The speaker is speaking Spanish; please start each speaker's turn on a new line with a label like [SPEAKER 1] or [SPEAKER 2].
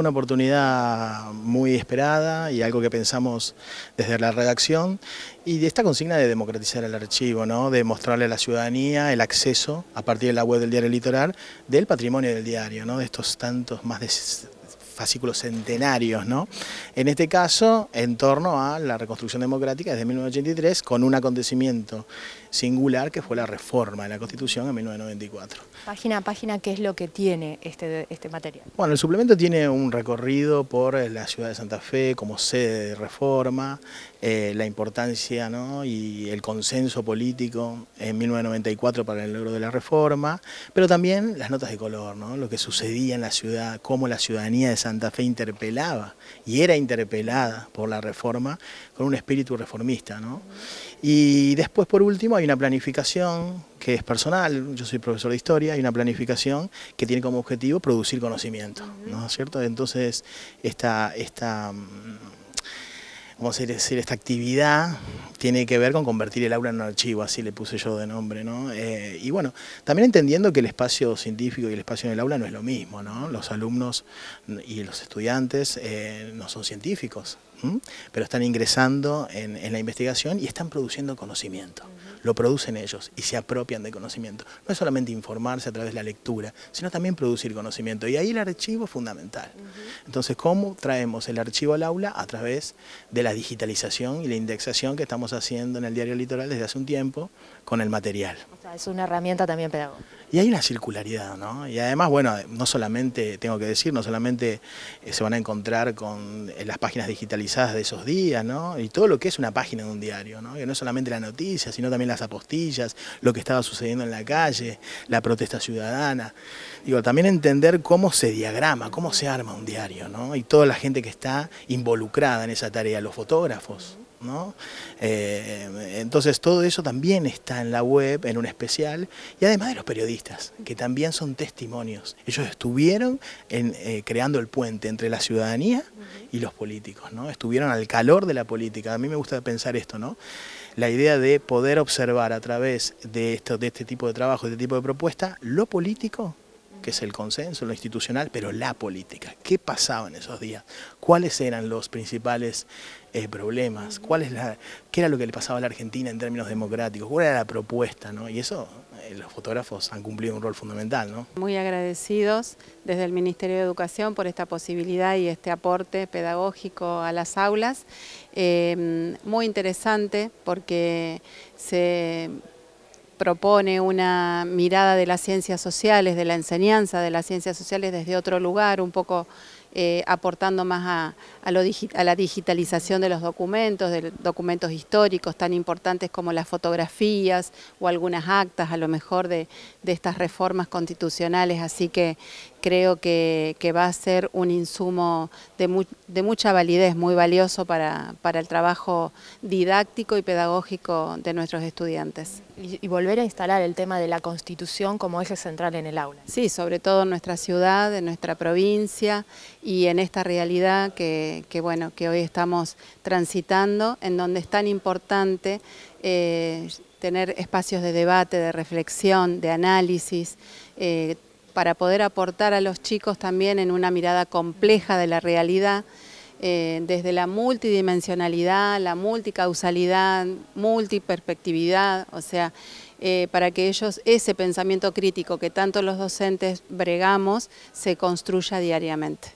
[SPEAKER 1] una oportunidad muy esperada y algo que pensamos desde la redacción y de esta consigna de democratizar el archivo, ¿no? de mostrarle a la ciudadanía el acceso a partir de la web del diario Litoral del patrimonio del diario, ¿no? de estos tantos más de fascículos centenarios, ¿no? En este caso, en torno a la reconstrucción democrática desde 1983, con un acontecimiento singular que fue la reforma de la Constitución en 1994.
[SPEAKER 2] Página a página, ¿qué es lo que tiene este, este material?
[SPEAKER 1] Bueno, el suplemento tiene un recorrido por eh, la ciudad de Santa Fe como sede de reforma, eh, la importancia ¿no? y el consenso político en 1994 para el logro de la reforma, pero también las notas de color, ¿no? lo que sucedía en la ciudad, cómo la ciudadanía de Santa Santa Fe interpelaba y era interpelada por la reforma con un espíritu reformista. ¿no? Y después, por último, hay una planificación que es personal, yo soy profesor de historia, hay una planificación que tiene como objetivo producir conocimiento, ¿no es cierto? Entonces, esta... esta mm, vamos a decir, esta actividad tiene que ver con convertir el aula en un archivo, así le puse yo de nombre, ¿no? Eh, y bueno, también entendiendo que el espacio científico y el espacio en el aula no es lo mismo, ¿no? Los alumnos y los estudiantes eh, no son científicos, pero están ingresando en, en, la investigación y están produciendo conocimiento. Lo producen ellos y se apropian de conocimiento. No es solamente informarse a través de la lectura, sino también producir conocimiento. Y ahí el archivo es fundamental. Entonces, ¿cómo traemos el archivo al aula? A través de la la digitalización y la indexación que estamos haciendo en el diario Litoral desde hace un tiempo con el material. es una herramienta también pedagógica. Y hay una circularidad, ¿no? Y además, bueno, no solamente, tengo que decir, no solamente eh, se van a encontrar con eh, las páginas digitalizadas de esos días, ¿no? Y todo lo que es una página de un diario, ¿no? Que no solamente la noticia, sino también las apostillas, lo que estaba sucediendo en la calle, la protesta ciudadana. Digo, también entender cómo se diagrama, cómo se arma un diario, ¿no? Y toda la gente que está involucrada en esa tarea, los fotógrafos. ¿no? Eh, entonces todo eso también está en la web, en un especial, y además de los periodistas, que también son testimonios. Ellos estuvieron en, eh, creando el puente entre la ciudadanía y los políticos, ¿no? estuvieron al calor de la política. A mí me gusta pensar esto, ¿no? la idea de poder observar a través de, esto, de este tipo de trabajo, de este tipo de propuesta, lo político que es el consenso, lo institucional, pero la política. ¿Qué pasaba en esos días? ¿Cuáles eran los principales eh, problemas? ¿Qué era lo que le pasaba a la Argentina en términos democráticos? ¿Cuál era la propuesta? Y eso eh, los fotógrafos han cumplido un rol fundamental. ¿no?
[SPEAKER 2] Muy agradecidos desde el Ministerio de Educación por esta posibilidad y este aporte pedagógico a las aulas. Eh, muy interesante porque se propone una mirada de las ciencias sociales, de la enseñanza de las ciencias sociales desde otro lugar, un poco eh, aportando más a, lo a, la digitalización de los documentos, de documentos históricos tan importantes como las fotografías o algunas actas a lo mejor de, de estas reformas constitucionales. Así que creo que, va a ser un insumo de, mucha validez, muy valioso para, el trabajo didáctico y pedagógico de nuestros estudiantes. Y, volver a instalar el tema de la Constitución como eje central en el aula. Sí, sobre todo en nuestra ciudad, en nuestra provincia y en esta realidad que, bueno, que hoy estamos transitando, en donde es tan importante eh, tener espacios de debate, de reflexión, de análisis, eh, para poder aportar a los chicos también en una mirada compleja de la realidad, eh, desde la multidimensionalidad, la multicausalidad, multiperspectividad, o sea, eh, para que ellos ese pensamiento crítico que tanto los docentes bregamos se construya diariamente.